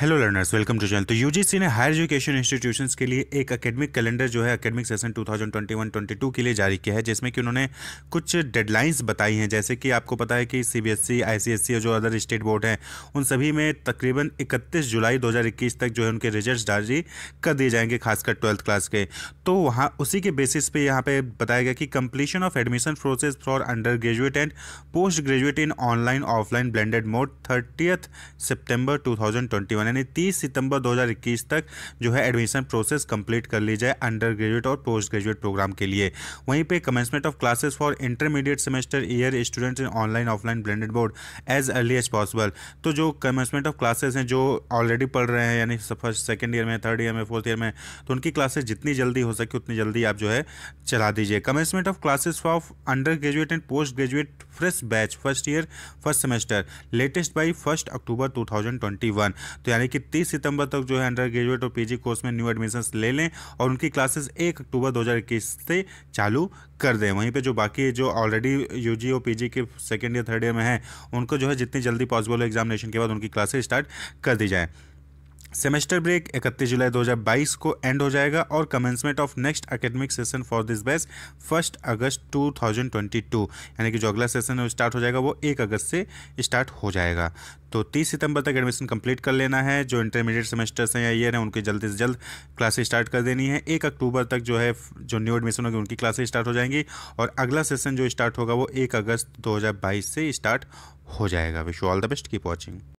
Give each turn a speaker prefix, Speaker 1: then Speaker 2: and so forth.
Speaker 1: hello learners welcome to channel तो UGC ने higher education institutions के लिए एक एकेडमिक कैलेंडर जो है एकेडमिक सेशन 2021-22 के लिए जारी किया है जिसमें कि उन्होंने कुछ डेडलाइंस बताई हैं जैसे कि आपको पता है कि सीबीएसई आईसीएससी e, e और जो अदर स्टेट बोर्ड हैं उन सभी में तकरीबन इकतीस जुलाई दो तक जो है उनके रिजल्ट जारी कर दिए जाएंगे खासकर ट्वेल्थ क्लास के तो वहाँ उसी के बेसिस पे यहाँ पर बताया गया कि completion of admission process for under graduate and post graduate in online offline blended mode thirtieth September two one यानी तीस सितंबर दो तक जो है एडमिशन प्रोसेस कंप्लीट कर ली जाए अंडर ग्रेजुएट और पोस्ट ग्रेजुएट प्रोग्राम के लिए वहीं पे commencement of classes for intermediate semester year students in online offline blended board as early as possible तो जो कमेंसमेंट ऑफ क्लासेस हैं जो ऑलरेडी पढ़ रहे हैं यानी फर्स्ट सेकेंड ईयर में थर्ड ईयर में फोर्थ ईयर में तो उनकी क्लासेस जितनी जल्दी हो सके उतनी जल्दी आप जो है चला दीजिए commencement of classes of under graduate and post graduate fresh batch first year first semester latest by first October 2021 तो यानी कि 30 सितंबर तक जो है अंडर ग्रेजुएट और पीजी कोर्स में न्यू एडमिशंस ले लें और उनकी क्लासेस 1 अक्टूबर 2021 से चालू कर दें वहीं पे जो बाकी जो ऑलरेडी यूजी और पीजी के सेकेंड ईयर थर्ड ईयर में हैं उनको जो है जितनी जल्दी पॉसिबल एग्जामिनेशन के बाद उनकी क्लासेस स्टार्ट कर दी जाए सेमेस्टर ब्रेक 31 जुलाई 2022 को एंड हो जाएगा और commencement of next academic session for this batch first August 2022 यानी कि जो अगला सेशन है स्टार्ट हो जाएगा वो एक अगस्त से स्टार्ट हो जाएगा तो 30 सितंबर तक एडमिशन कंप्लीट कर लेना है जो इंटरमीडिएट सेमेस्टर्स हैं या ईयर हैं उनकी जल्द से जल्द क्लासेस स्टार्ट कर देनी है एक अक्टूबर तक जो है जो न्यू एडमिशन होगी उनकी क्लासेस स्टार्ट हो जाएंगी और अगला सेशन जो स्टार्ट होगा वो एक अगस्त दो से स्टार्ट हो जाएगा wish you all the best keep watching